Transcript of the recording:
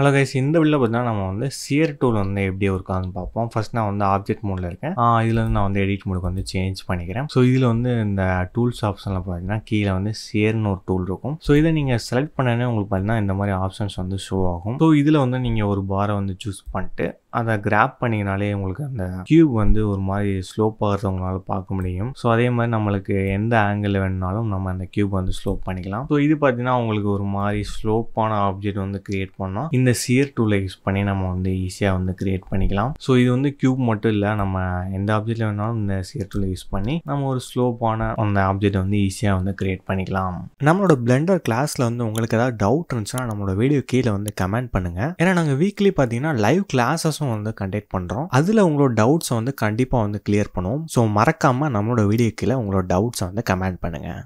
hello guys இந்த வீடியோவில் பார்த்தீங்கன்னா நம்ம வந்து சியர் டூல் வந்து எப்படி இருக்கான்னு பார்ப்போம் ஃபஸ்ட் நான் வந்து ஆப்ஜெக்ட் மோடில் இருக்கேன் இதில் வந்து நான் வந்து எடிட் மோடுக்கு வந்து சேஞ்ச் பண்ணிக்கிறேன் ஸோ இதில் வந்து இந்த டூல்ஸ் ஆப்ஷனில் பார்த்தீங்கன்னா கீழே வந்து சியர்னு ஒரு டூல் இருக்கும் ஸோ இதை நீங்கள் செலக்ட் பண்ணனே உங்களுக்கு பார்த்தீங்கன்னா இந்த மாதிரி ஆப்ஷன்ஸ் வந்து ஷோ ஆகும் ஸோ இதில் வந்து நீங்கள் ஒரு பாரை வந்து சூஸ் பண்ணிட்டு அதை கிராப் பண்ணிங்கனாலே உங்களுக்கு அந்த கியூப் வந்து ஒரு மாதிரி ஸ்லோப் ஆகிறது பார்க்க முடியும் ஸோ அதே மாதிரி நம்மளுக்கு எந்த ஆங்கிளில் வேணுனாலும் நம்ம அந்த கியூப் வந்து ஸ்லோப் பண்ணிக்கலாம் ஸோ இது பார்த்தீங்கன்னா உங்களுக்கு ஒரு மாதிரி ஸ்லோப்பான ஆப்ஜெக்ட் வந்து கிரியேட் பண்ணோம் இந்த சியர் டூலை யூஸ் பண்ணி நம்ம வந்து ஈஸியாக வந்து கிரியேட் பண்ணிக்கலாம் ஸோ இது வந்து கியூப் மட்டும் இல்லை நம்ம எந்த ஆப்ஜெக்டில் வேணாலும் இந்த சியர் டூலை யூஸ் பண்ணி நம்ம ஒரு ஸ்லோப்பான அந்த ஆப்ஜெக்ட் வந்து ஈஸியாக வந்து கிரியேட் பண்ணிக்கலாம் நம்மளோட பிளெண்டர் கிளாஸில் வந்து உங்களுக்கு ஏதாவது டவுட் இருந்துச்சுன்னா நம்மளோட வீடியோ கீழே வந்து கமெண்ட் பண்ணுங்கள் ஏன்னா நாங்கள் வீக்லி பார்த்தீங்கன்னா லைவ் கிளாஸஸும் வந்து கண்டக்ட் பண்ணுறோம் அதில் உங்களோட டவுட்ஸை வந்து கண்டிப்பாக வந்து கிளியர் பண்ணுவோம் ஸோ மறக்காமல் நம்மளோட வீடியோ கீழே உங்களோட டவுட்ஸை வந்து கமெண்ட் பண்ணுங்கள்